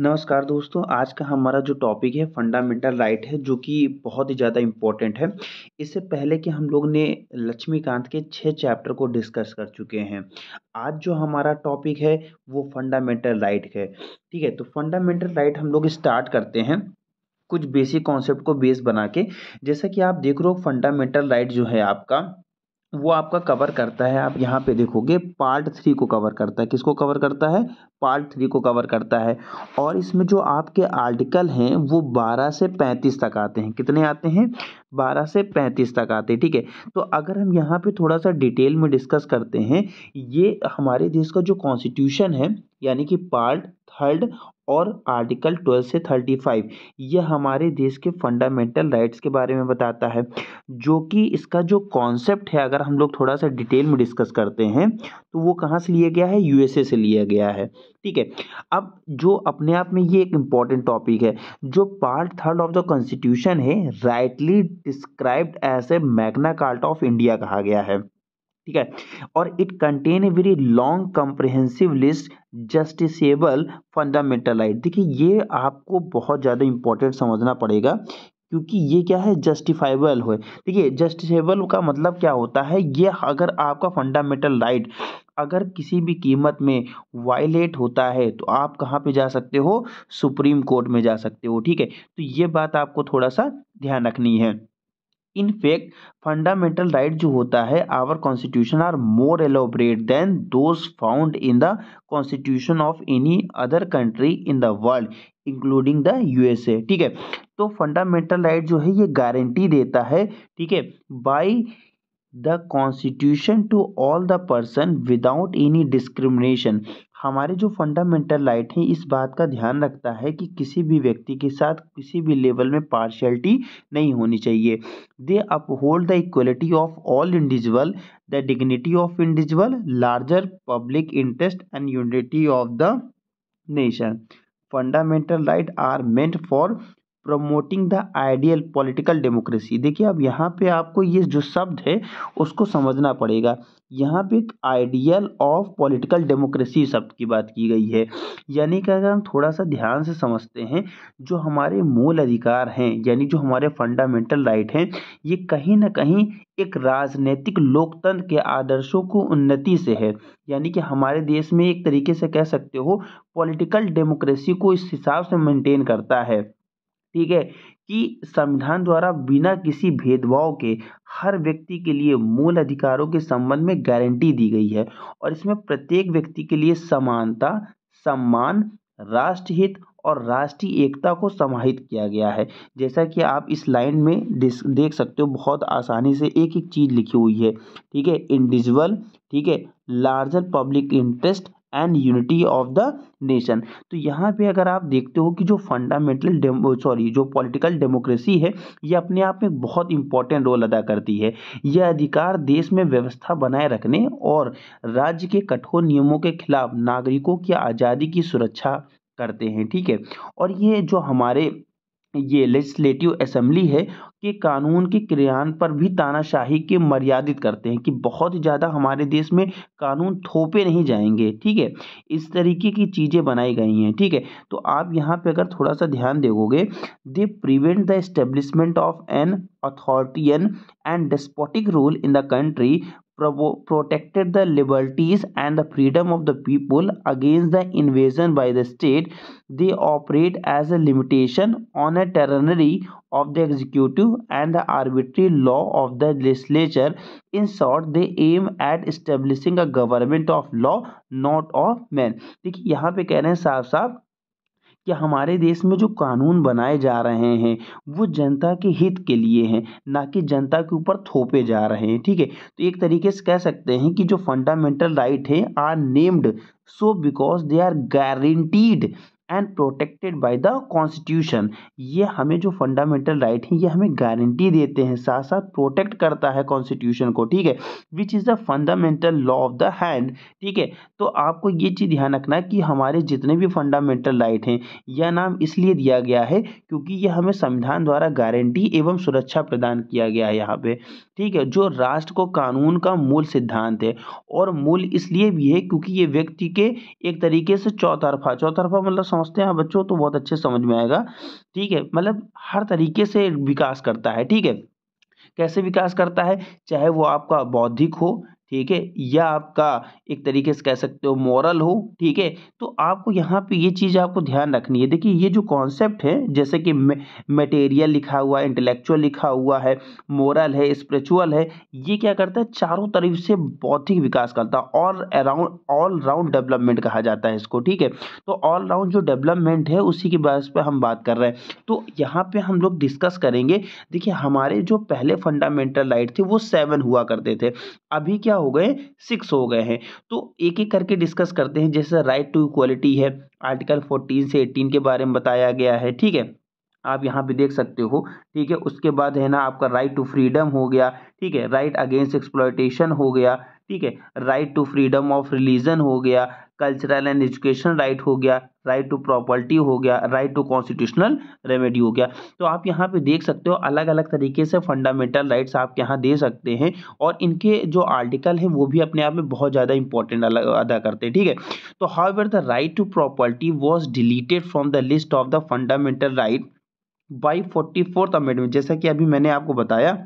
नमस्कार दोस्तों आज का हमारा जो टॉपिक है फंडामेंटल राइट है जो कि बहुत ही ज़्यादा इम्पोर्टेंट है इससे पहले कि हम लोग ने लक्ष्मीकांत के छः चैप्टर को डिस्कस कर चुके हैं आज जो हमारा टॉपिक है वो फंडामेंटल राइट है ठीक है तो फंडामेंटल राइट हम लोग स्टार्ट करते हैं कुछ बेसिक कॉन्सेप्ट को बेस बना के जैसा कि आप देख रहे हो फंडामेंटल राइट जो है आपका वो आपका कवर करता है आप यहाँ पे देखोगे पार्ट थ्री को कवर करता है किसको कवर करता है पार्ट थ्री को कवर करता है और इसमें जो आपके आर्टिकल हैं वो बारह से पैंतीस तक आते हैं कितने आते हैं बारह से पैंतीस तक आते हैं ठीक है तो अगर हम यहाँ पे थोड़ा सा डिटेल में डिस्कस करते हैं ये हमारे देश का जो कॉन्स्टिट्यूशन है यानी कि पार्ट थर्ड और आर्टिकल ट्वेल्व से थर्टी फाइव यह हमारे देश के फंडामेंटल राइट्स के बारे में बताता है जो कि इसका जो कॉन्सेप्ट है अगर हम लोग थोड़ा सा डिटेल में डिस्कस करते हैं तो वो कहाँ से लिया गया है यूएसए से लिया गया है ठीक है अब जो अपने आप में ये एक इम्पॉर्टेंट टॉपिक है जो part third of the constitution है rightly described as a magna carta of India कहा गया है ठीक है और it contain a very long comprehensive list justiciable fundamental right देखिए ये आपको बहुत ज़्यादा इंपॉर्टेंट समझना पड़ेगा क्योंकि ये क्या है जस्टिफाइबल हो देखिए जस्टिसेबल का मतलब क्या होता है ये अगर आपका फंडामेंटल राइट अगर किसी भी कीमत में वायलेट होता है तो आप कहाँ पे जा सकते हो सुप्रीम कोर्ट में जा सकते हो ठीक है तो ये बात आपको थोड़ा सा ध्यान रखनी है इन फैक्ट फंडामेंटल राइट जो होता है our constitution are more elaborate than those found in the constitution of any other country in the world including the USA ठीक है तो फंडामेंटल राइट जो है ये गारंटी देता है ठीक है by the constitution to all the person without any discrimination हमारे जो फंडामेंटल राइट हैं इस बात का ध्यान रखता है कि किसी भी व्यक्ति के साथ किसी भी लेवल में पार्शियलिटी नहीं होनी चाहिए they uphold the equality of all individual the dignity of individual larger public interest and unity of the nation fundamental right are meant for promoting the ideal political democracy देखिए अब यहाँ पे आपको ये जो शब्द है उसको समझना पड़ेगा यहाँ पे एक आइडियल ऑफ पॉलिटिकल डेमोक्रेसी शब्द की बात की गई है यानी कि अगर हम थोड़ा सा ध्यान से समझते हैं जो हमारे मूल अधिकार हैं यानी जो हमारे फंडामेंटल राइट हैं ये कहीं ना कहीं एक राजनीतिक लोकतंत्र के आदर्शों को उन्नति से है यानी कि हमारे देश में एक तरीके से कह सकते हो पॉलिटिकल डेमोक्रेसी को इस हिसाब से मेनटेन करता है ठीक है कि संविधान द्वारा बिना किसी भेदभाव के हर व्यक्ति के लिए मूल अधिकारों के संबंध में गारंटी दी गई है और इसमें प्रत्येक व्यक्ति के लिए समानता सम्मान राष्ट्रहित और राष्ट्रीय एकता को समाहित किया गया है जैसा कि आप इस लाइन में देख सकते हो बहुत आसानी से एक एक चीज़ लिखी हुई है ठीक है इंडिविजुअल ठीक है larger public interest and unity of the nation तो यहाँ पे अगर आप देखते हो कि जो फंडामेंटल सॉरी जो पॉलिटिकल डेमोक्रेसी है ये अपने आप में बहुत इंपॉर्टेंट रोल अदा करती है यह अधिकार देश में व्यवस्था बनाए रखने और राज्य के कठोर नियमों के खिलाफ नागरिकों की आज़ादी की सुरक्षा करते हैं ठीक है और ये जो हमारे ये लेजिस्लेटिव असेंबली है के कानून के क्रियान पर भी तानाशाही के मर्यादित करते हैं कि बहुत ज़्यादा हमारे देश में कानून थोपे नहीं जाएंगे ठीक है इस तरीके की चीज़ें बनाई गई हैं ठीक है तो आप यहाँ पे अगर थोड़ा सा ध्यान दोगे they prevent the establishment of an authoritarian and despotic rule in the country protected the liberties and the freedom of the people against the invasion by the state, they operate as a limitation on a tyranny of the executive and the arbitrary law of the legislature. In short, they aim at establishing a government of law, not of men. देखिए यहाँ पे कह रहे हैं साफ साफ कि हमारे देश में जो कानून बनाए जा रहे हैं वो जनता के हित के लिए हैं ना कि जनता के ऊपर थोपे जा रहे हैं ठीक है तो एक तरीके से कह सकते हैं कि जो फंडामेंटल राइट है are named so because they are guaranteed and protected by the constitution ये हमें जो फंडामेंटल राइट right है ये हमें गारंटी देते हैं साथ साथ प्रोटेक्ट करता है कॉन्स्टिट्यूशन को ठीक है which is the fundamental law of the hand ठीक है तो आपको ये चीज़ ध्यान रखना है कि हमारे जितने भी फंडामेंटल राइट right हैं यह नाम इसलिए दिया गया है क्योंकि यह हमें संविधान द्वारा गारंटी एवं सुरक्षा प्रदान किया गया है यहाँ पे ठीक है जो राष्ट्र को कानून का मूल सिद्धांत है और मूल इसलिए भी है क्योंकि ये व्यक्ति के एक तरीके से चौतरफा चौतरफा मतलब समझते हैं हाँ, बच्चों तो बहुत अच्छे समझ में आएगा ठीक है मतलब हर तरीके से विकास करता है ठीक है कैसे विकास करता है चाहे वो आपका बौद्धिक हो ठीक है या आपका एक तरीके से कह सकते हो मॉरल हो ठीक है तो आपको यहाँ पे ये चीज़ आपको ध्यान रखनी है देखिए ये जो कॉन्सेप्ट है जैसे कि मटेरियल लिखा हुआ है इंटेलेक्चुअल लिखा हुआ है मॉरल है स्पिरिचुअल है ये क्या करता है चारों तरफ से बौद्धिक विकास करता है और अराउंड ऑल राउंड डेवलपमेंट कहा जाता है इसको ठीक है तो ऑल राउंड जो डेवलपमेंट है उसी के बारे पर हम बात कर रहे हैं तो यहाँ पर हम लोग डिस्कस करेंगे देखिए हमारे जो पहले फंडामेंटल राइट थे वो सेवन हुआ करते थे अभी क्या हो गए सिक्स हो गए हैं तो एक एक करके डिस्कस करते हैं जैसे राइट टू इक्वालिटी है आर्टिकल फोर्टीन से एटीन के बारे में बताया गया है ठीक है आप यहाँ पे देख सकते हो ठीक है उसके बाद है ना आपका राइट टू फ्रीडम हो गया ठीक है राइट अगेंस्ट एक्सप्लॉयटेशन हो गया ठीक है right to freedom of religion हो गया कल्चरल एंड एजुकेशन राइट हो गया राइट टू प्रॉपर्टी हो गया राइट टू कॉन्स्टिट्यूशनल रेमेडी हो गया तो आप यहाँ पे देख सकते हो अलग अलग तरीके से फंडामेंटल राइट्स आप यहाँ दे सकते हैं और इनके जो आर्टिकल हैं वो भी अपने आप में बहुत ज़्यादा इंपॉर्टेंट अदा करते हैं ठीक है तो how the right to property was deleted from the list of the fundamental right by forty fourth amendment जैसा कि अभी मैंने आपको बताया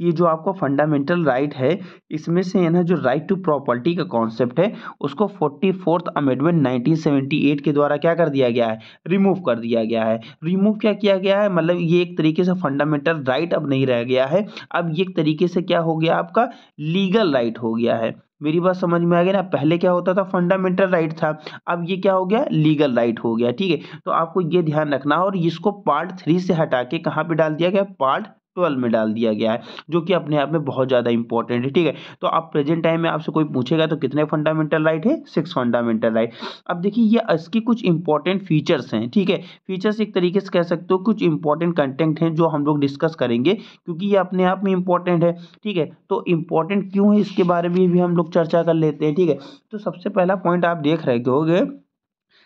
कि जो आपका फंडामेंटल राइट है इसमें से है ना जो राइट टू प्रॉपर्टी का कॉन्सेप्ट है उसको फोर्टी फोर्थ अमेंडमेंट नाइनटीन के द्वारा क्या कर दिया गया है रिमूव कर दिया गया है रिमूव क्या किया गया है मतलब ये एक तरीके से फंडामेंटल राइट अब नहीं रह गया है अब ये एक तरीके से क्या हो गया आपका लीगल राइट हो गया है मेरी बात समझ में आ गई ना पहले क्या होता था फंडामेंटल राइट था अब ये क्या हो गया लीगल राइट हो गया ठीक है तो आपको ये ध्यान रखना और इसको पार्ट थ्री से हटा के कहाँ पे डाल दिया गया पार्ट ट्वेल्व में डाल दिया गया है जो कि अपने आप में बहुत ज़्यादा इंपॉर्टेंट है ठीक है तो आप प्रेजेंट टाइम में आपसे कोई पूछेगा तो कितने फंडामेंटल राइट है सिक्स फंडामेंटल राइट अब देखिए ये इसकी कुछ इंपॉर्टेंट फीचर्स हैं ठीक है फीचर्स एक तरीके से कह सकते हो कुछ इंपॉर्टेंट कंटेंट हैं जो हम लोग डिस्कस करेंगे क्योंकि ये अपने आप में इंपॉर्टेंट है ठीक है तो इंपॉर्टेंट क्यों है इसके बारे में भी हम लोग चर्चा कर लेते हैं ठीक है तो सबसे पहला पॉइंट आप देख रहे हो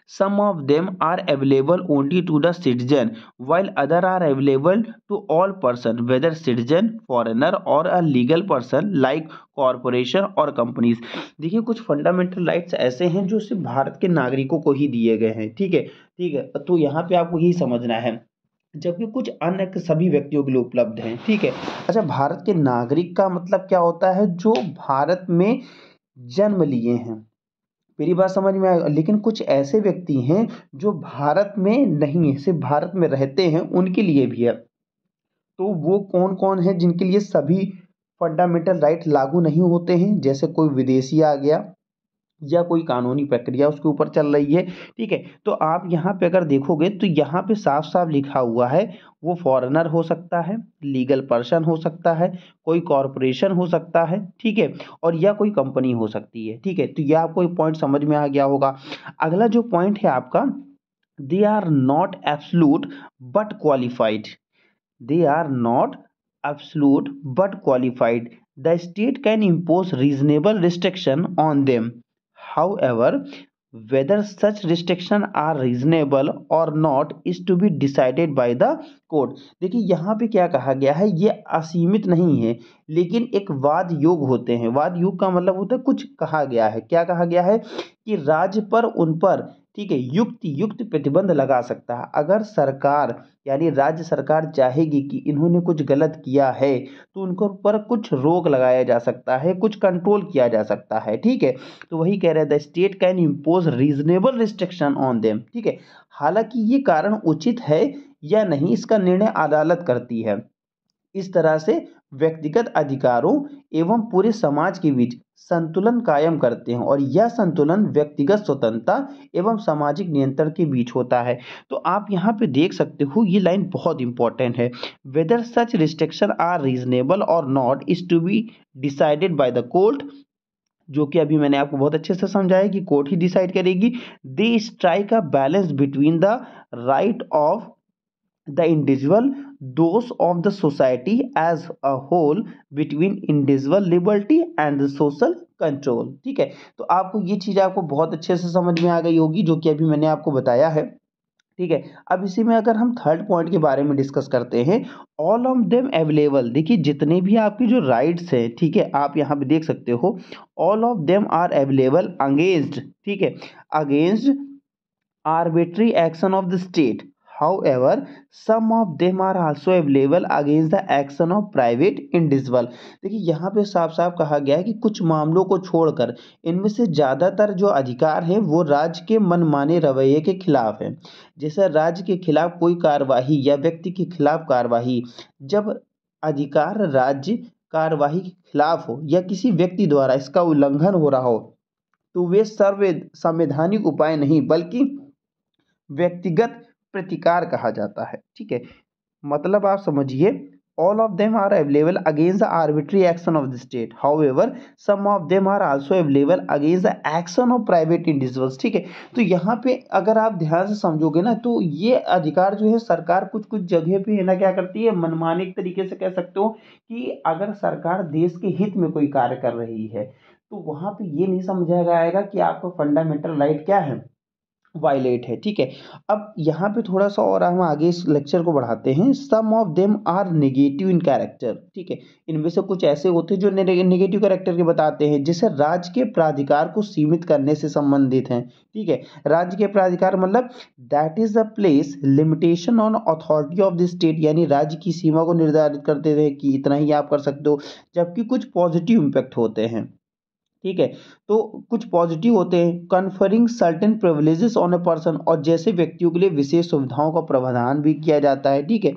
Some of them are available only to the citizen, while other are available to all person, whether citizen, foreigner or a legal person like corporation और companies. देखिए कुछ फंडामेंटल राइट्स ऐसे हैं जो सिर्फ भारत के नागरिकों को ही दिए गए हैं ठीक है ठीक है तो यहाँ पे आपको यही समझना है जबकि कुछ अन्य सभी व्यक्तियों के लिए उपलब्ध हैं ठीक है अच्छा भारत के नागरिक का मतलब क्या होता है जो भारत में जन्म लिए हैं मेरी बात समझ में आएगा लेकिन कुछ ऐसे व्यक्ति हैं जो भारत में नहीं है सिर्फ भारत में रहते हैं उनके लिए भी है तो वो कौन कौन है जिनके लिए सभी फंडामेंटल राइट लागू नहीं होते हैं जैसे कोई विदेशी आ गया या कोई कानूनी प्रक्रिया उसके ऊपर चल रही है ठीक है तो आप यहाँ पे अगर देखोगे तो यहाँ पे साफ साफ लिखा हुआ है वो फॉरेनर हो सकता है लीगल पर्सन हो सकता है कोई कॉरपोरेशन हो सकता है ठीक है और या कोई कंपनी हो सकती है ठीक है तो यह आपको पॉइंट समझ में आ गया होगा अगला जो पॉइंट है आपका they are not absolute but qualified they are not absolute but qualified the state can impose reasonable restriction on them however whether such restriction are reasonable or not is to be decided by the court देखिए यहाँ पर क्या कहा गया है ये असीमित नहीं है लेकिन एक वाद योग होते हैं वाद योग का मतलब होता है कुछ कहा गया है क्या कहा गया है कि राज्य पर उन पर ठीक है युक्त युक्त प्रतिबंध लगा सकता है अगर सरकार यानी राज्य सरकार चाहेगी कि इन्होंने कुछ गलत किया है तो उनको पर कुछ रोक लगाया जा सकता है कुछ कंट्रोल किया जा सकता है ठीक है तो वही कह रहे the state can impose reasonable restriction on them ठीक है हालांकि ये कारण उचित है या नहीं इसका निर्णय अदालत करती है इस तरह से व्यक्तिगत अधिकारों एवं पूरे समाज के बीच संतुलन कायम करते हैं और यह संतुलन व्यक्तिगत स्वतंत्रता एवं सामाजिक नियंत्रण के बीच होता है तो आप यहाँ पे देख सकते हो ये लाइन बहुत इंपॉर्टेंट है whether such restriction are reasonable or not is to be decided by the court जो कि अभी मैंने आपको बहुत अच्छे से समझाया कि कोर्ट ही डिसाइड करेगी they strike a balance between the right of the individual दोस्त of the society as a whole between individual liberty and social control ठीक है तो आपको ये चीज़ आपको बहुत अच्छे से समझ में आ गई होगी जो कि अभी मैंने आपको बताया है ठीक है अब इसी में अगर हम थर्ड पॉइंट के बारे में डिस्कस करते हैं ऑल ऑफ देम अवेलेबल देखिए जितने भी आपके जो राइट्स हैं ठीक है आप यहाँ पे देख सकते हो all of them are available against ठीक है against arbitrary action of the state however some of them are also available against the action of private individual देखिए यहाँ पे साफ साफ कहा गया है कि कुछ मामलों को छोड़कर इनमें से ज़्यादातर जो अधिकार हैं वो राज्य के मनमाने रवैये के खिलाफ हैं जैसे राज्य के खिलाफ कोई कार्यवाही या व्यक्ति के खिलाफ कार्यवाही जब अधिकार राज्य कार्यवाही के खिलाफ हो या किसी व्यक्ति द्वारा इसका उल्लंघन हो रहा हो तो वे सर्व संवैधानिक उपाय नहीं बल्कि व्यक्तिगत प्रतिकार कहा जाता है ठीक है मतलब आप समझिए of them are are against the arbitrary action of the state however some of them are also available against the action of private individuals ठीक है तो यहाँ पे अगर आप ध्यान से समझोगे ना तो ये अधिकार जो है सरकार कुछ कुछ जगह पे है ना क्या करती है मनमानिक तरीके से कह सकते हो कि अगर सरकार देश के हित में कोई कार्य कर रही है तो वहाँ पे ये नहीं समझा जाएगा कि आपका फंडामेंटल राइट क्या है वायलेट है ठीक है अब यहाँ पे थोड़ा सा और हम आगे इस लेक्चर को बढ़ाते हैं some of them are negative in character ठीक है इनमें से कुछ ऐसे होते हैं जो नेगेटिव कैरेक्टर के बताते हैं जैसे राज्य के प्राधिकार को सीमित करने से संबंधित हैं ठीक है राज्य के प्राधिकार मतलब that is the place limitation on authority of the state यानी राज्य की सीमा को निर्धारित करते थे कि इतना ही आप कर सकते हो जबकि कुछ पॉजिटिव इम्पैक्ट होते हैं ठीक है तो कुछ पॉजिटिव होते हैं conferring certain privileges on a person और जैसे व्यक्तियों के लिए विशेष सुविधाओं का प्रावधान भी किया जाता है ठीक है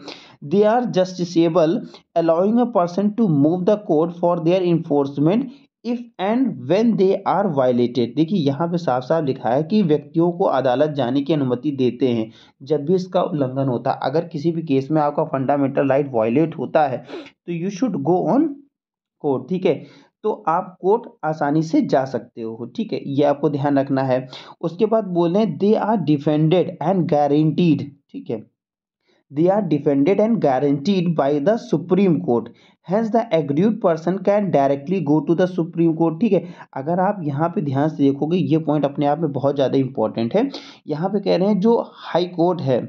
they are justiciable allowing a person to move the court for their enforcement if and when they are violated, देखिए यहाँ पे साफ साफ लिखा है कि व्यक्तियों को अदालत जाने की अनुमति देते हैं जब भी इसका उल्लंघन होता है अगर किसी भी केस में आपका फंडामेंटल राइट वायलेट होता है तो you should go on court ठीक है तो आप कोर्ट आसानी से जा सकते हो ठीक है ये आपको ध्यान रखना है उसके बाद बोले they are defended and guaranteed ठीक है they are defended and guaranteed by the supreme court has the aggrieved person can directly go to the supreme court ठीक है अगर आप यहाँ पे ध्यान से देखोगे ये पॉइंट अपने आप में बहुत ज़्यादा इंपॉर्टेंट है यहाँ पे कह रहे हैं जो हाई कोर्ट है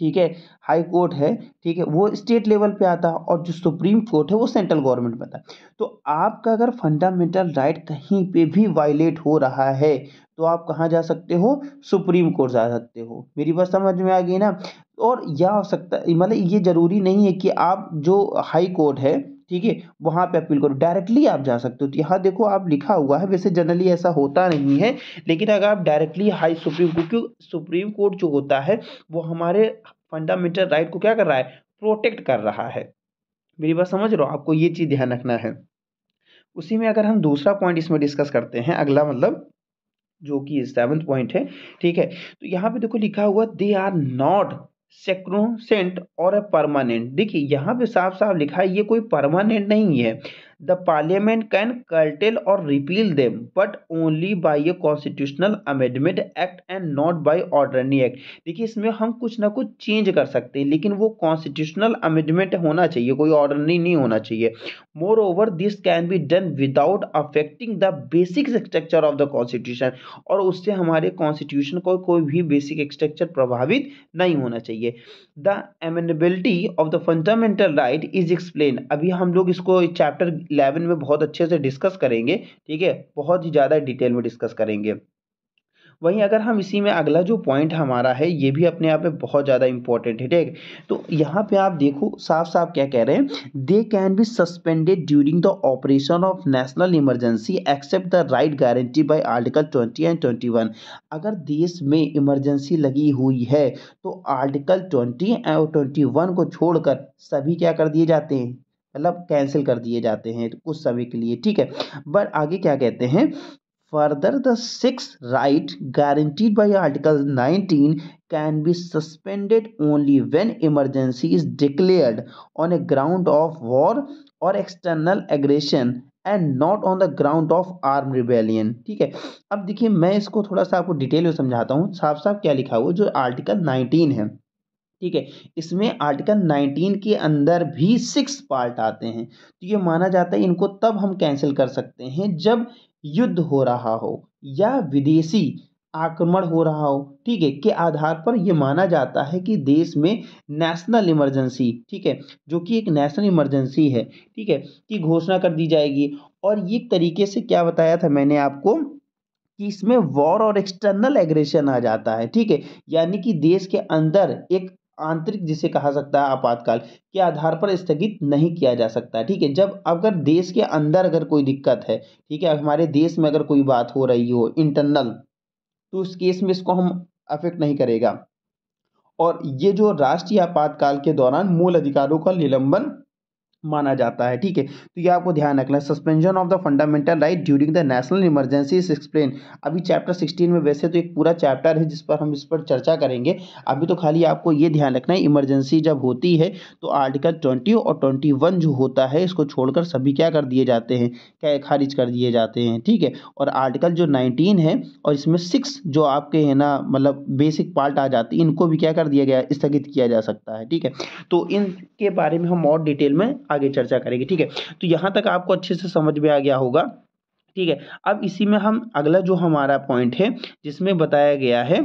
ठीक है हाई कोर्ट है ठीक है वो स्टेट लेवल पे आता है और जो सुप्रीम कोर्ट है वो सेंट्रल गवर्नमेंट में आता है तो आपका अगर फंडामेंटल राइट कहीं पे भी वायलेट हो रहा है तो आप कहाँ जा सकते हो सुप्रीम कोर्ट जा सकते हो मेरी बात समझ में आ गई ना और यह हो सकता मतलब ये ज़रूरी नहीं है कि आप जो हाई कोर्ट है ठीक है वहाँ पे अपील करो डायरेक्टली आप जा सकते हो तो यहाँ देखो आप लिखा हुआ है वैसे जनरली ऐसा होता नहीं है लेकिन अगर आप डायरेक्टली हाई सुप्रीम कोर्ट क्यों सुप्रीम कोर्ट जो होता है वो हमारे फंडामेंटल राइट को क्या कर रहा है प्रोटेक्ट कर रहा है मेरी बात समझ रहा हो आपको ये चीज़ ध्यान रखना है उसी में अगर हम दूसरा पॉइंट इसमें डिस्कस करते हैं अगला मतलब जो कि सेवन्थ पॉइंट है ठीक है तो यहाँ पे देखो लिखा हुआ they are not sacrosanct or permanent देखिए यहाँ पे साफ साफ लिखा है ये कोई परमानेंट नहीं है the parliament can curtail or repeal them but only by a constitutional amendment act and not by ordinary act देखिए इसमें हम कुछ ना कुछ चेंज कर सकते हैं लेकिन वो कॉन्स्टिट्यूशनल अमेंडमेंट होना चाहिए कोई ऑर्डरनी नहीं होना चाहिए moreover this can be done without affecting the basic structure of the constitution और उससे हमारे कॉन्स्टिट्यूशन को कोई भी बेसिक स्ट्रक्चर प्रभावित नहीं होना चाहिए the amenability of the fundamental right is explain अभी हम लोग इसको चैप्टर इलेवन में बहुत अच्छे से डिस्कस करेंगे ठीक है बहुत ही ज़्यादा डिटेल में डिस्कस करेंगे वहीं अगर हम इसी में अगला जो पॉइंट हमारा है ये भी अपने आप में बहुत ज़्यादा इंपॉर्टेंट है ठीक तो यहाँ पे आप देखो साफ साफ क्या कह रहे हैं they can be suspended during the operation of national emergency except the right guarantee by article twenty and twenty one अगर देश में इमरजेंसी लगी हुई है तो आर्टिकल ट्वेंटी और ट्वेंटी वन को छोड़कर सभी क्या कर दिए जाते हैं मतलब कैंसिल कर दिए जाते हैं कुछ समय के लिए ठीक है बट आगे क्या कहते हैं Further, the sixth right guaranteed by Article 19 can be suspended only when emergency is declared on a ground of war or external aggression and not on the ground of arm rebellion ठीक है अब देखिए मैं इसको थोड़ा सा आपको detail में समझाता हूँ साफ साफ क्या लिखा हुआ जो आर्टिकल 19 है ठीक है इसमें आर्टिकल 19 के अंदर भी सिक्स पार्ट आते हैं तो ये माना जाता है इनको तब हम कैंसिल कर सकते हैं जब युद्ध हो रहा हो या विदेशी आक्रमण हो रहा हो ठीक है के आधार पर यह माना जाता है कि देश में नेशनल इमरजेंसी ठीक है जो कि एक नेशनल इमरजेंसी है ठीक है की घोषणा कर दी जाएगी और ये तरीके से क्या बताया था मैंने आपको कि इसमें वॉर और एक्सटर्नल एग्रेशन आ जाता है ठीक है यानी कि देश के अंदर एक आंतरिक जिसे कहा सकता है आपातकाल के आधार पर स्थगित नहीं किया जा सकता ठीक है जब अगर देश के अंदर अगर कोई दिक्कत है ठीक है हमारे देश में अगर कोई बात हो रही हो इंटरनल तो उस केस में इसको हम अफेक्ट नहीं करेगा और ये जो राष्ट्रीय आपातकाल के दौरान मूल अधिकारों का निलंबन माना जाता है ठीक है तो ये आपको ध्यान रखना है suspension of the fundamental right during the national emergency is explain अभी चैप्टर सिक्सटीन में वैसे तो एक पूरा चैप्टर है जिस पर हम इस पर चर्चा करेंगे अभी तो खाली आपको ये ध्यान रखना है इमरजेंसी जब होती है तो आर्टिकल ट्वेंटी और ट्वेंटी वन जो होता है इसको छोड़कर सभी क्या कर दिए जाते हैं क्या खारिज कर दिए जाते हैं ठीक है और आर्टिकल जो नाइनटीन है और इसमें सिक्स जो आपके है ना मतलब बेसिक पार्ट आ जाती है इनको भी क्या कर दिया गया स्थगित किया जा सकता है ठीक है तो इनके बारे में हम और डिटेल में आगे चर्चा करेंगे ठीक है तो यहाँ तक आपको अच्छे से समझ में आ गया होगा ठीक है अब इसी में हम अगला जो हमारा पॉइंट है जिसमें बताया गया है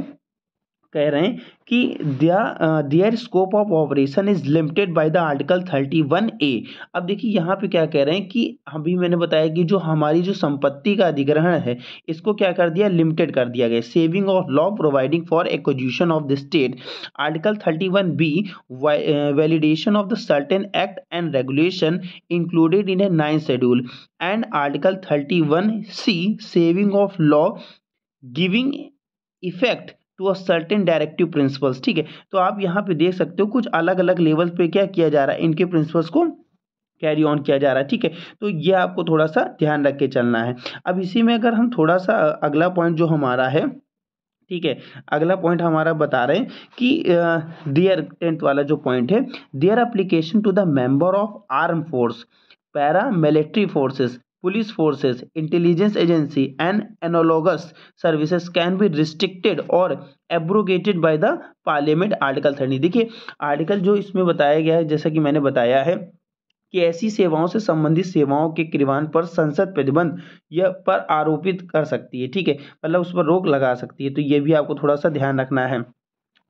कह रहे हैं कि दिया their scope of operation is limited by the article thirty one A अब देखिए यहाँ पे क्या कह रहे हैं कि अभी मैंने बताया कि जो हमारी जो संपत्ति का अधिग्रहण है इसको क्या कर दिया लिमिटेड कर दिया गया saving of law providing for acquisition of the state article thirty one B validation of the certain act and regulation included in a nine schedule and article thirty one C saving of law giving effect to a certain directive principles ठीक है तो आप यहाँ पे देख सकते हो कुछ अलग अलग लेवल पे क्या किया जा रहा है इनके प्रिंसिपल्स को कैरी ऑन किया जा रहा है ठीक है तो ये आपको थोड़ा सा ध्यान रख के चलना है अब इसी में अगर हम थोड़ा सा अगला पॉइंट जो हमारा है ठीक है अगला पॉइंट हमारा बता रहे हैं कि देयर टेंथ वाला जो पॉइंट है their application to the member of arm force paramilitary forces police forces intelligence agency and analogous services can be restricted or abrogated by the parliament article thirty देखिए article जो इसमें बताया गया है जैसा कि मैंने बताया है कि ऐसी सेवाओं से संबंधित सेवाओं के क्रिवान पर संसद प्रतिबंध या पर आरोपित कर सकती है ठीक है मतलब उस पर रोक लगा सकती है तो ये भी आपको थोड़ा सा ध्यान रखना है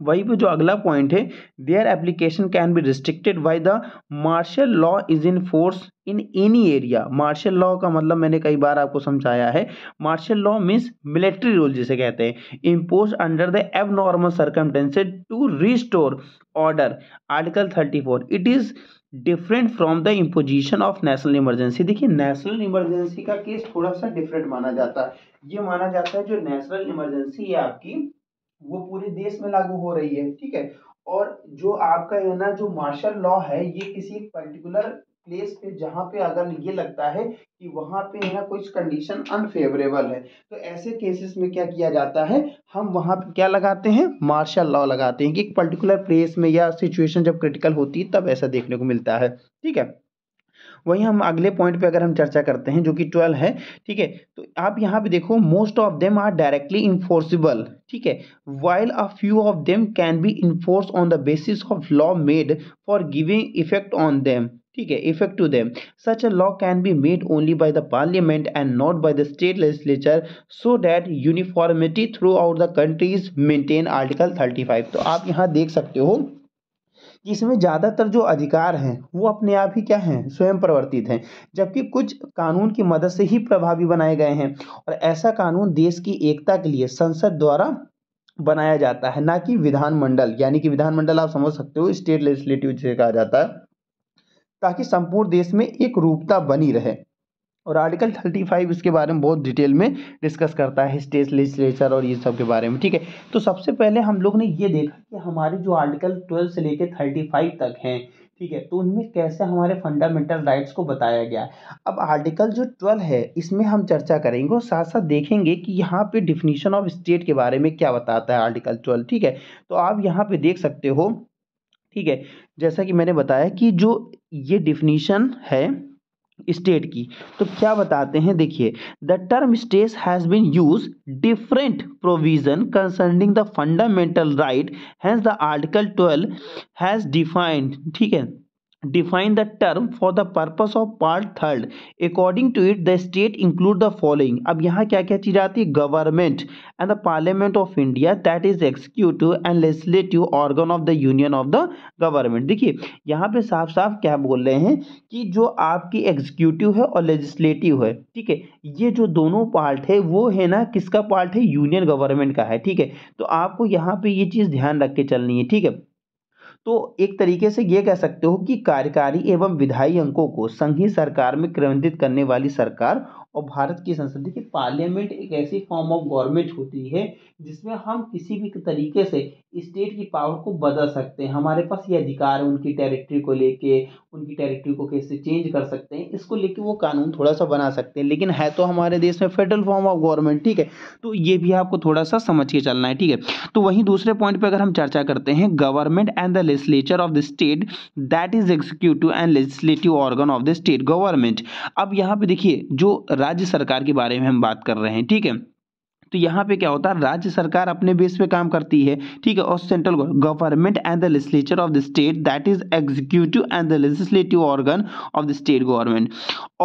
वही पे जो अगला पॉइंट है their application can be restricted by the martial law is in force in any area martial law का मतलब मैंने कई बार आपको समझाया है martial law means military rule जिसे कहते हैं impose under the abnormal circumstances to restore order article thirty four it is different from the imposition of national emergency देखिए नेशनल इमरजेंसी का केस थोड़ा सा डिफरेंट माना जाता है ये माना जाता है जो नेशनल इमरजेंसी है आपकी वो पूरे देश में लागू हो रही है ठीक है और जो आपका है ना जो मार्शल लॉ है ये किसी पर्टिकुलर प्लेस पे जहाँ पे अगर ये लगता है कि वहाँ पे है ना कुछ कंडीशन अनफेवरेबल है तो ऐसे केसेस में क्या किया जाता है हम वहाँ पे क्या लगाते हैं मार्शल लॉ लगाते हैं कि एक पर्टिकुलर प्लेस में या सिचुएशन जब क्रिटिकल होती है तब ऐसा देखने को मिलता है ठीक है वहीं हम अगले पॉइंट पे अगर हम चर्चा करते हैं जो कि ट्वेल्व है ठीक है तो आप यहाँ पे देखो most of them are directly enforceable ठीक है while a few of them can be enforce on the basis of law made for giving effect on them ठीक है effect to them such a law can be made only by the parliament and not by the state legislature so that uniformity throughout the countries maintain article thirty five तो आप यहाँ देख सकते हो इसमें ज़्यादातर जो अधिकार हैं वो अपने आप ही क्या हैं स्वयं प्रवर्तित हैं जबकि कुछ कानून की मदद से ही प्रभावी बनाए गए हैं और ऐसा कानून देश की एकता के लिए संसद द्वारा बनाया जाता है ना कि विधानमंडल यानी कि विधानमंडल आप समझ सकते हो स्टेट लेजिस्लेटिव जिसे कहा जाता है ताकि संपूर्ण देश में एक रूपता बनी रहे और आर्टिकल थर्टी फाइव इसके बारे में बहुत डिटेल में डिस्कस करता है स्टेट लेजिस्लेचर और ये सब के बारे में ठीक है तो सबसे पहले हम लोग ने ये देखा कि हमारे जो आर्टिकल ट्वेल्व से लेकर थर्टी फाइव तक हैं ठीक है तो उनमें कैसे हमारे फंडामेंटल राइट्स को बताया गया है अब आर्टिकल जो ट्वेल्व है इसमें हम चर्चा करेंगे और साथ साथ देखेंगे कि यहाँ पे डिफिनीशन ऑफ स्टेट के बारे में क्या बताता है आर्टिकल ट्वेल्व ठीक है तो आप यहाँ पे देख सकते हो ठीक है जैसा कि मैंने बताया कि जो ये डिफिनीशन है स्टेट की तो क्या बताते हैं देखिए the term state has been use different provision concerning the fundamental right has the article twelve has defined ठीक है define the term for the purpose of part third according to it the state include the following अब यहाँ क्या क्या चीज़ आती है government and the parliament of India that is executive and legislative organ of the union of the government देखिए यहाँ पे साफ साफ क्या बोल रहे हैं कि जो आपकी एग्जीक्यूटिव है और लेजिस्लेटिव है ठीक है ये जो दोनों पार्ट है वो है ना किसका पार्ट है यूनियन गवर्नमेंट का है ठीक है तो आपको यहाँ पे ये चीज़ ध्यान रख के चलनी है ठीक है तो एक तरीके से ये कह सकते हो कि कार्यकारी एवं विधायी अंकों को संघीय सरकार में क्रमबद्ध करने वाली सरकार और भारत की संसद देखिए पार्लियामेंट एक ऐसी फॉर्म ऑफ गवर्नमेंट होती है जिसमें हम किसी भी तरीके से स्टेट की पावर को बदल सकते हैं हमारे पास ये अधिकार है उनकी टेरिटरी को लेके उनकी टेरिटरी को कैसे चेंज कर सकते हैं इसको लेके वो कानून थोड़ा सा बना सकते हैं लेकिन है तो हमारे देश में फेडरल फॉर्म ऑफ गवर्नमेंट ठीक है तो ये भी आपको थोड़ा सा समझ के चलना है ठीक है तो वहीं दूसरे पॉइंट पर अगर हम चर्चा करते हैं government and the legislature of the state that is executive and legislative organ of the state government अब यहाँ पे देखिए जो राज्य सरकार के बारे में हम बात कर रहे हैं ठीक है तो यहाँ पे क्या होता है राज्य सरकार अपने बेस पे काम करती है ठीक है और central government and the legislature of the state that is executive and the legislative organ of the state government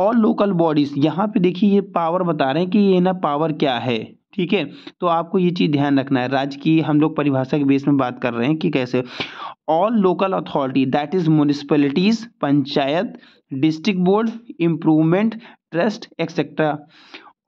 और लोकल बॉडीज यहाँ पे देखिए ये पावर बता रहे हैं कि ये ना पावर क्या है ठीक है तो आपको ये चीज़ ध्यान रखना है राज्य की हम लोग परिभाषा के बेस में बात कर रहे हैं कि कैसे all local authority that is municipalities panchayat district board improvement trust etcetera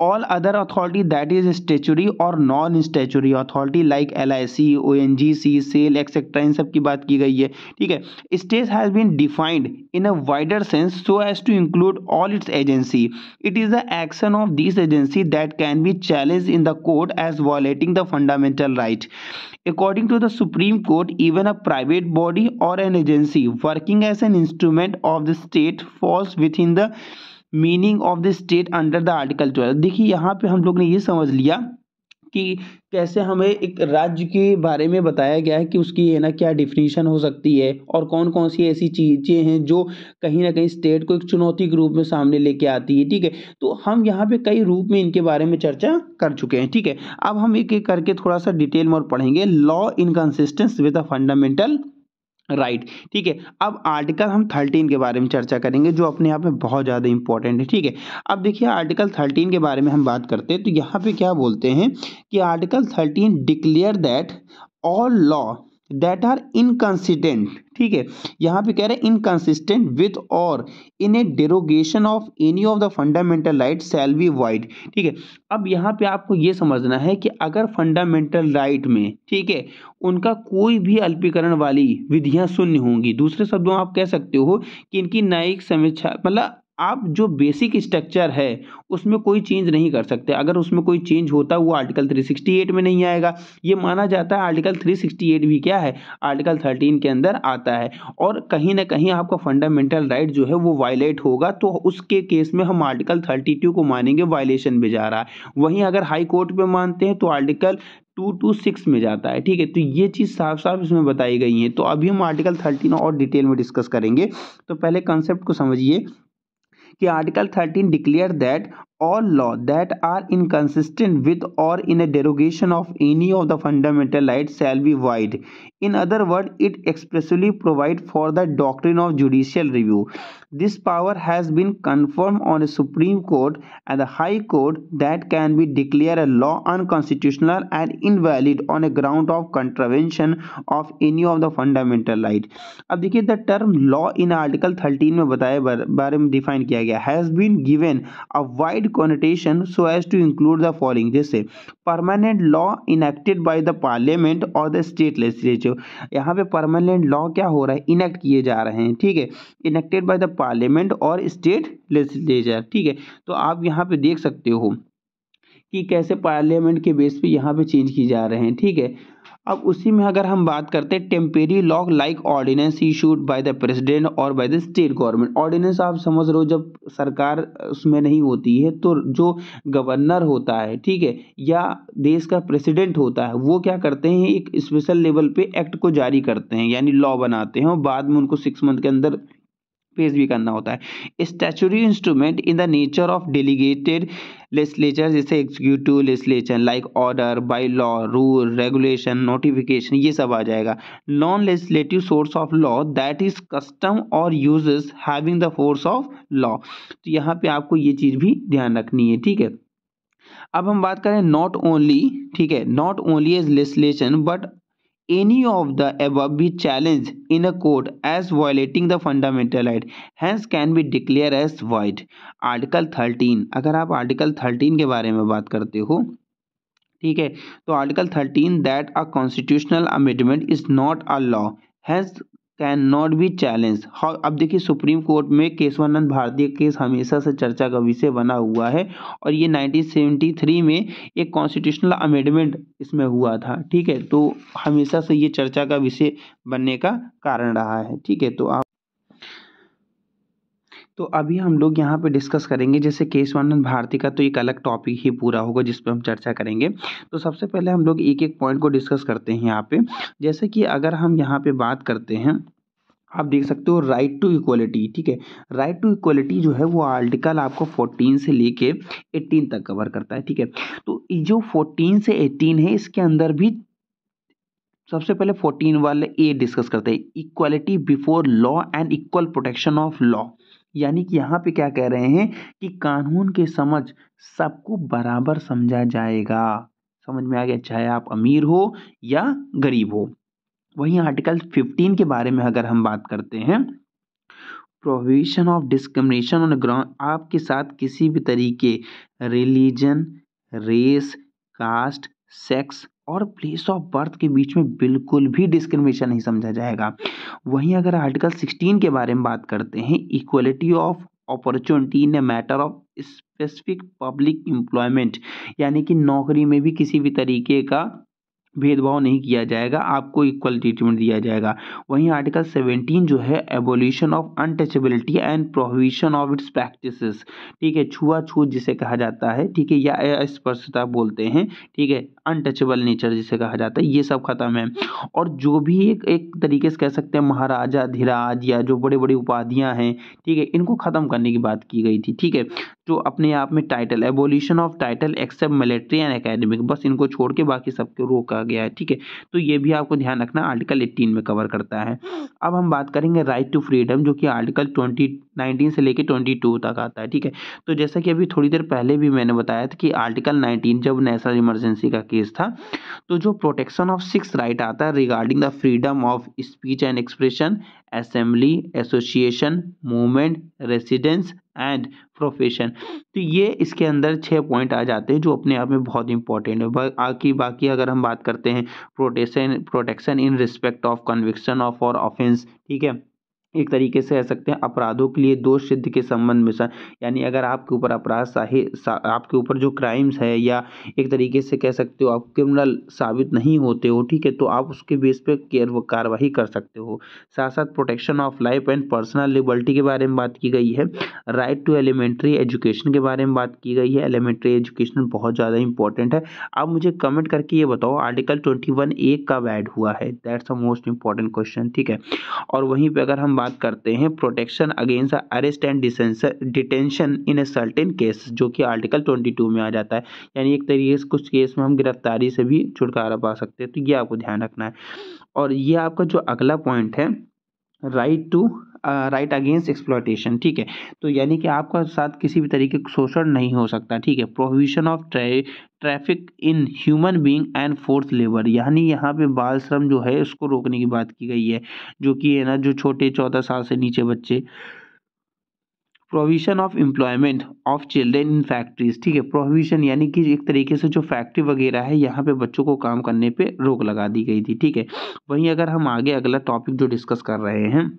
all other authority that is statutory or non statutory authority like L I C O N G C SAIL etcetera इन सब की बात की गई है ठीक है state has been defined in a wider sense so as to include all its agency it is the action of this agency that can B challenge in the court as violating the fundamental right according to the supreme court even a private body और an agency working as an instrument of the state falls within the meaning of the state under the article twelve देखिए यहाँ पे हम लोग ने ये समझ लिया कि कैसे हमें एक राज्य के बारे में बताया गया है कि उसकी है ना क्या डिफिनीशन हो सकती है और कौन कौन सी ऐसी चीज़ें हैं जो कहीं ना कहीं स्टेट को एक चुनौती के रूप में सामने लेके आती है ठीक है तो हम यहाँ पे कई रूप में इनके बारे में चर्चा कर चुके हैं ठीक है अब हम एक एक करके थोड़ा सा डिटेल में और पढ़ेंगे law inconsistence with a fundamental right right. ठीक है अब आर्टिकल हम थर्टीन के बारे में चर्चा करेंगे जो अपने आप में बहुत ज़्यादा इंपॉर्टेंट है ठीक है अब देखिए आर्टिकल थर्टीन के बारे में हम बात करते हैं तो यहाँ पे क्या बोलते हैं कि article thirteen declare that all law that are inconsistent ठीक है यहाँ पे कह रहे हैं इनकन्सिस्टेंट विथ और in a derogation of any of the fundamental right shall be void ठीक है अब यहाँ पे आपको ये समझना है कि अगर फंडामेंटल राइट में ठीक है उनका कोई भी अल्पीकरण वाली विधियाँ शून्य होंगी दूसरे शब्दों आप कह सकते हो कि इनकी न्यायिक समीक्षा मतलब आप जो बेसिक स्ट्रक्चर है उसमें कोई चेंज नहीं कर सकते अगर उसमें कोई चेंज होता वो आर्टिकल 368 में नहीं आएगा ये माना जाता है आर्टिकल 368 भी क्या है आर्टिकल 13 के अंदर आता है और कहीं ना कहीं आपका फंडामेंटल राइट जो है वो वायलेट होगा तो उसके केस में हम आर्टिकल 32 को मानेंगे वायलेशन में जा रहा है वहीं अगर हाई कोर्ट में मानते हैं तो आर्टिकल टू टू सिक्स में जाता है ठीक है तो ये चीज़ साफ साफ इसमें बताई गई है तो अभी हम आर्टिकल थर्टीन और डिटेल में डिस्कस करेंगे तो पहले कंसेप्ट को समझिए कि article thirteen declare that all laws that are inconsistent with or in a derogation of any of the fundamental rights shall be void in other words it expressly provides for the doctrine of judicial review this power has been confirmed on a supreme court and the high court that can be declare a law unconstitutional and invalid on a ground of contravention of any of the fundamental right अब देखिए the term law in Article 13 में बताए बारे में define किया गया has been given a wide wide connotation so as to include the following जैसे permanent law enacted by the parliament और द स्टेट लेजिस्लेचर यहाँ पे परमानेंट लॉ क्या हो रहा है इनेक्ट किए जा रहे हैं ठीक है इनेक्टेड बाई द पार्लियामेंट और स्टेट लेजिस्लेचर ठीक है तो आप यहाँ पे देख सकते हो कि कैसे पार्लियामेंट के बेस पे यहाँ पे चेंज किए जा रहे हैं ठीक है अब उसी में अगर हम बात करते हैं temporary law like ordinance issued by the president और by the state government ordinance आप समझ रहे हो जब सरकार उसमें नहीं होती है तो जो गवर्नर होता है ठीक है या देश का प्रेसिडेंट होता है वो क्या करते हैं एक स्पेशल लेवल पे एक्ट को जारी करते हैं यानी लॉ बनाते हैं और बाद में उनको सिक्स मंथ के अंदर पेश भी करना होता है statutory instrument in the nature of delegated legislature जैसे executive legislature like order by law rule regulation notification ये सब आ जाएगा non legislative source of law that is custom और usages having the force of law तो यहाँ पे आपको ये चीज़ भी ध्यान रखनी है ठीक है अब हम बात करें नॉट ओनली ठीक है not only as legislation but any of the above be challenged in a court as violating the fundamental right hence can be declared as void article 13 अगर आप article 13 के बारे में बात करते हो ठीक है तो article 13 that a constitutional amendment is not a law has can not be challenge हाँ, अब देखिए सुप्रीम कोर्ट में केशवानंद भारतीय केस हमेशा से चर्चा का विषय बना हुआ है और ये 1973 में एक कॉन्स्टिट्यूशनल अमेंडमेंट इसमें हुआ था ठीक है तो हमेशा से ये चर्चा का विषय बनने का कारण रहा है ठीक है तो आप तो अभी हम लोग यहाँ पे डिस्कस करेंगे जैसे केशवानंद भारती का तो एक अलग टॉपिक ही पूरा होगा जिस पर हम चर्चा करेंगे तो सबसे पहले हम लोग एक एक पॉइंट को डिस्कस करते हैं यहाँ पे जैसे कि अगर हम यहाँ पे बात करते हैं आप देख सकते हो राइट टू इक्वलिटी ठीक है राइट टू इक्वलिटी जो है वो आर्टिकल आपको 14 से लेके 18 तक कवर करता है ठीक है तो जो 14 से 18 है इसके अंदर भी सबसे पहले 14 वाले ए डिस्कस करते हैं equality before law and equal protection of law यानी कि यहाँ पे क्या कह रहे हैं कि कानून के समझ सबको बराबर समझा जाएगा समझ में आ गया चाहे आप अमीर हो या गरीब हो वहीं आर्टिकल 15 के बारे में अगर हम बात करते हैं provision of discrimination on ground आपके साथ किसी भी तरीके रिलीजन रेस कास्ट सेक्स और प्लेस ऑफ बर्थ के बीच में बिल्कुल भी डिस्क्रिमिनेशन नहीं समझा जाएगा वहीं अगर आर्टिकल 16 के बारे में बात करते हैं equality of opportunity in a matter of specific public employment यानी कि नौकरी में भी किसी भी तरीके का भेदभाव नहीं किया जाएगा आपको इक्वल ट्रीटमेंट दिया जाएगा वहीं आर्टिकल 17 जो है abolition of untouchability and prohibition of its practices ठीक है छुआ छूत जिसे कहा जाता है ठीक है या अस्पर्शता बोलते हैं ठीक है अनटचेबल नेचर जिसे कहा जाता है ये सब खत्म है और जो भी एक एक तरीके से कह सकते हैं महाराजा धीराज या जो बड़े बड़ी उपाधियाँ हैं ठीक है इनको ख़त्म करने की बात की गई थी ठीक है जो अपने आप में title abolition of title except military and academic बस इनको छोड़ के बाकी सबको रोका गया है ठीक है तो ये भी आपको ध्यान रखना आर्टिकल एट्टीन में कवर करता है अब हम बात करेंगे राइट टू फ्रीडम जो कि आर्टिकल ट्वेंटी नाइनटीन से लेकर ट्वेंटी टू तक आता है ठीक है तो जैसा कि अभी थोड़ी देर पहले भी मैंने बताया था कि आर्टिकल नाइनटीन जब नेशनल इमरजेंसी का केस था तो जो प्रोटेक्शन ऑफ सिक्स राइट आता है regarding the freedom of speech and expression assembly association movement residence and profession तो ये इसके अंदर छः पॉइंट आ जाते हैं जो अपने आप में बहुत इंपॉर्टेंट है बाकी बाकी अगर हम बात करते हैं protection protection in respect of conviction of और ऑफेंस ठीक है एक तरीके से कह सकते हैं अपराधों के लिए दोष सिद्ध के संबंध में यानी अगर आपके ऊपर अपराध शाही आपके ऊपर जो क्राइम्स है या एक तरीके से कह सकते हो आप क्रिमिनल साबित नहीं होते हो ठीक है तो आप उसके बेस पर कार्रवाई कर सकते हो साथ साथ protection of life and personal liberty के बारे में बात की गई है राइट टू एलिमेंट्री एजुकेशन के बारे में बात की गई है एलिमेंट्री एजुकेशन बहुत ज़्यादा इंपॉर्टेंट है आप मुझे कमेंट करके ये बताओ आर्टिकल ट्वेंटी वन ए कब ऐड हुआ है that's a most important question ठीक है और वहीं पर अगर हम बात बात करते हैं protection against arrest and detention in a certain case जो कि आर्टिकल ट्वेंटी टू में आ जाता है यानी एक तरीके से कुछ केस में हम गिरफ्तारी से भी छुटकारा पा सकते हैं तो ये आपको ध्यान रखना है और ये आपका जो अगला पॉइंट है right to right against exploitation ठीक है तो यानी कि आपका साथ किसी भी तरीके का शोषण नहीं हो सकता ठीक है provision of traffic in human being and force labour यानी यहाँ पे बाल श्रम जो है उसको रोकने की बात की गई है जो कि है ना जो छोटे चौदह साल से नीचे बच्चे provision of employment of children in factories ठीक है प्रोविजन यानी कि एक तरीके से जो फैक्ट्री वगैरह है यहाँ पे बच्चों को काम करने पे रोक लगा दी गई थी ठीक है वहीं अगर हम आगे अगला टॉपिक जो डिस्कस कर रहे हैं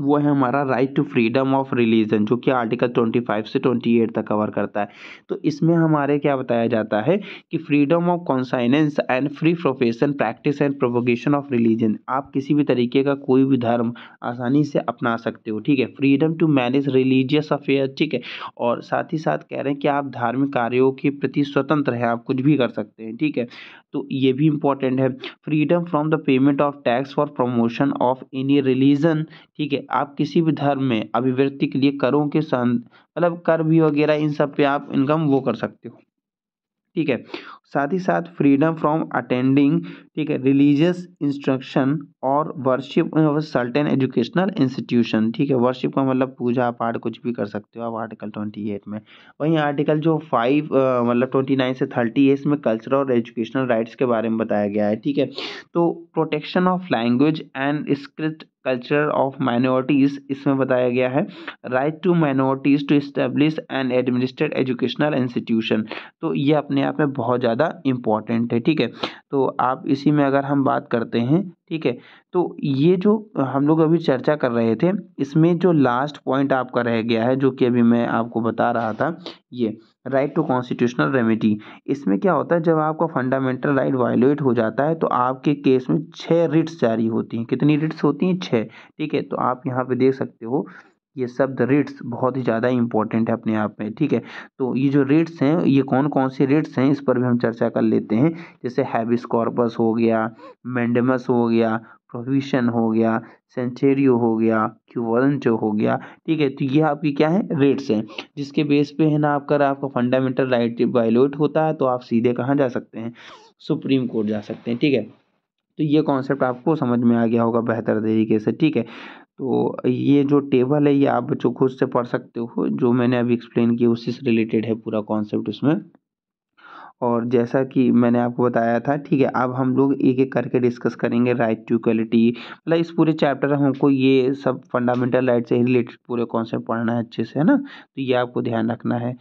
वो है हमारा right to freedom of religion जो कि आर्टिकल 25 से 28 तक कवर करता है तो इसमें हमारे क्या बताया जाता है कि freedom of conscience and free profession practice and propagation of religion आप किसी भी तरीके का कोई भी धर्म आसानी से अपना सकते हो ठीक है freedom to manage religious affair ठीक है और साथ ही साथ कह रहे हैं कि आप धार्मिक कार्यों के प्रति स्वतंत्र हैं आप कुछ भी कर सकते हैं ठीक है तो ये भी इंपॉर्टेंट है freedom from the payment of tax for promotion of any religion ठीक है आप किसी भी धर्म में अभिव्यक्ति के लिए करों के मतलब कर भी वगैरह इन सब पे आप इनकम वो कर सकते हो ठीक है साथ ही साथ फ्रीडम फ्रॉम अटेंडिंग ठीक है रिलीजियस इंस्ट्रक्शन और वर्शिप सर्टेन एजुकेशनल इंस्टीट्यूशन ठीक है वर्शिप का मतलब पूजा पाठ कुछ भी कर सकते हो आप आर्टिकल ट्वेंटी एट में वहीं आर्टिकल जो फाइव मतलब ट्वेंटी नाइन से थर्टी है इसमें कल्चरल और एजुकेशनल राइट्स के बारे में बताया गया है ठीक है तो protection of language and script culture of minorities इसमें बताया गया है right to minorities to establish and administrate educational institution तो ये अपने आप में बहुत ज़्यादा ज़्यादा इम्पॉर्टेंट है ठीक है तो आप इसी में अगर हम बात करते हैं ठीक है तो ये जो हम लोग अभी चर्चा कर रहे थे इसमें जो लास्ट पॉइंट आपका रह गया है जो कि अभी मैं आपको बता रहा था ये राइट टू कॉन्स्टिट्यूशनल रेमेडी इसमें क्या होता है जब आपका फंडामेंटल राइट वायोलेट हो जाता है तो आपके केस में छः रिट्स जारी होती हैं कितनी रिट्स होती हैं छः ठीक है तो आप यहाँ पे देख सकते हो ये शब्द रेट्स बहुत ही ज़्यादा इंपॉर्टेंट है अपने आप में ठीक है तो ये जो रेट्स हैं ये कौन कौन से रेट्स हैं इस पर भी हम चर्चा कर लेते हैं जैसे हैवी कॉर्पस हो गया मैंडमस हो गया प्रोविशन हो गया सेंचेरियो हो गया क्यूवरचो हो गया ठीक है तो ये आपकी क्या है रेट्स हैं जिसके बेस पे है ना आपका आपका फंडामेंटल राइट वायलेट होता है तो आप सीधे कहाँ जा सकते हैं सुप्रीम कोर्ट जा सकते हैं ठीक है तो ये कॉन्सेप्ट आपको समझ में आ गया होगा बेहतर तरीके से ठीक है तो ये जो टेबल है ये आप बच्चों खुद से पढ़ सकते हो जो मैंने अभी एक्सप्लेन किया उसी से रिलेटेड है पूरा कॉन्सेप्ट उसमें और जैसा कि मैंने आपको बताया था ठीक है अब हम लोग एक एक करके डिस्कस करेंगे राइट टू क्वालिटी मतलब इस पूरे चैप्टर में हमको ये सब फंडामेंटल राइट से रिलेटेड पूरे कॉन्सेप्ट पढ़ना है अच्छे से है ना तो ये आपको ध्यान रखना है